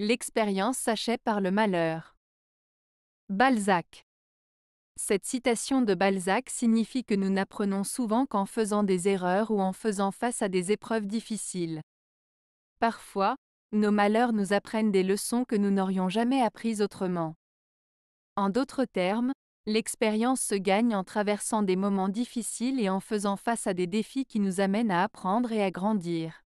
L'expérience s'achète par le malheur. Balzac. Cette citation de Balzac signifie que nous n'apprenons souvent qu'en faisant des erreurs ou en faisant face à des épreuves difficiles. Parfois, nos malheurs nous apprennent des leçons que nous n'aurions jamais apprises autrement. En d'autres termes, l'expérience se gagne en traversant des moments difficiles et en faisant face à des défis qui nous amènent à apprendre et à grandir.